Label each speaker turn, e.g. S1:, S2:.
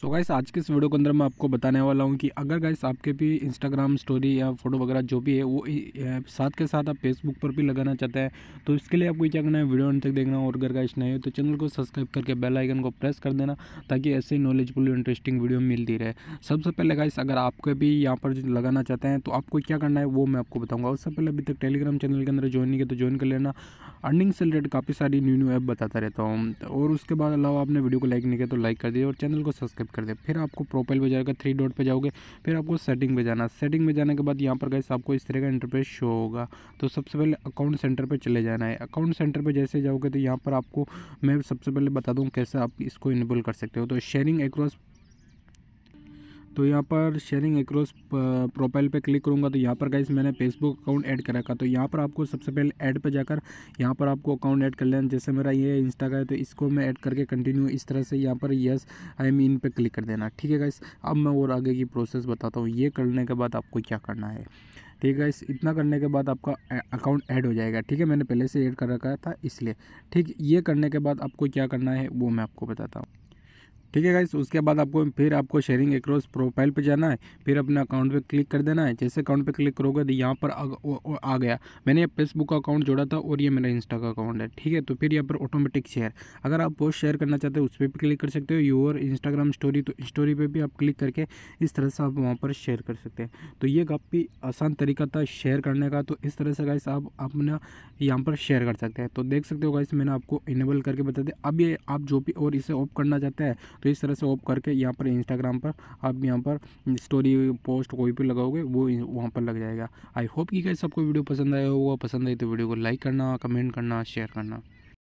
S1: सो so guys आज के इस वीडियो के अंदर मैं आपको बताने वाला हूँ कि अगर गाइस आपके भी इंस्टाग्राम स्टोरी या फोटो वगैरह जो भी है वो साथ के साथ आप फेसबुक पर भी लगाना चाहते हैं तो इसके लिए आपको क्या करना है वीडियो अंत तक देखना और अगर गाइस नहीं हो तो चैनल को सब्सक्राइब करके बेल आइकन को प्रेस कर देना ताकि ऐसे नॉलेजफुल इंटरेस्टिंग वीडियो मिलती रहे सबसे पहले गाइस अगर आपके भी यहाँ पर लगाना चाहते हैं तो आपको क्या करना है वो मैं आपको बताऊँगा उससे पहले अभी तक टेलीग्राम चैनल के अंदर ज्वाइन नहीं किया तो ज्वाइन कर लेना अर्निंग से रिलेटेड काफ़ी सारी न्यू न्यू ऐप बताता रहता हूँ और उसके बाद अलावा आपने वीडियो को लाइक नहीं किया तो लाइक कर दिया और चैनल को सब्सक्राइब टाइप कर दे फिर आपको प्रोफाइल पर जाएगा थ्री डॉट पर जाओगे फिर आपको सेटिंग में जाना सेटिंग में जाने के बाद यहाँ पर गए आपको इस तरह का इंटरफेस शो होगा तो सबसे पहले अकाउंट सेंटर पर चले जाना है अकाउंट सेंटर पर जैसे जाओगे तो यहाँ पर आपको मैं सबसे पहले बता दूँ कैसे आप इसको इनबल कर सकते हो तो शेयरिंग एक्रॉस तो यहाँ पर शेयरिंग एक्रॉस प्रोफाइल पे क्लिक करूँगा तो यहाँ पर गाइस मैंने फेसबुक अकाउंट ऐड कर रखा तो यहाँ पर आपको सबसे पहले ऐड पे जाकर यहाँ पर आपको अकाउंट ऐड कर लेना जैसे मेरा ये इंस्टा का है तो इसको मैं ऐड करके कंटिन्यू इस तरह से यहाँ पर येस आई मीन इन पर क्लिक कर देना ठीक है गाइस अब मैं और आगे की प्रोसेस बताता हूँ ये करने के बाद आपको क्या करना है ठीक है इस इतना करने के बाद आपका अकाउंट ऐड हो जाएगा ठीक है मैंने पहले से ऐड कर रखा था इसलिए ठीक ये करने के बाद आपको क्या करना है वो मैं आपको बताता हूँ ठीक है गाइस उसके बाद आपको फिर आपको शेयरिंग एक्रॉस प्रोफाइल पे जाना है फिर अपने अकाउंट पे क्लिक कर देना है जैसे अकाउंट पे क्लिक करोगे तो यहाँ पर आ, आ, गया मैंने फेसबुक का अकाउंट जोड़ा था और ये मेरा इंस्टा का अकाउंट है ठीक है तो फिर यहाँ पर ऑटोमेटिक शेयर अगर आप पोस्ट शेयर करना चाहते हो उस पर भी क्लिक कर सकते हो योर इंस्टाग्राम स्टोरी तो स्टोरी पर भी आप क्लिक करके इस तरह से आप वहाँ पर शेयर कर सकते हैं तो ये काफ़ी आसान तरीका था शेयर करने का तो इस तरह से गाइस आप अपना यहाँ पर शेयर कर सकते हैं तो देख सकते हो गाइस मैंने आपको इनेबल करके बता दिया अब ये आप जो भी और इसे ऑफ करना चाहते हैं तो इस तरह से ओप करके यहाँ पर इंस्टाग्राम पर आप यहाँ पर स्टोरी पोस्ट कोई भी लगाओगे वो वहाँ पर लग जाएगा आई होप कि सबको वीडियो पसंद आया होगा पसंद आई तो वीडियो को लाइक करना कमेंट करना शेयर करना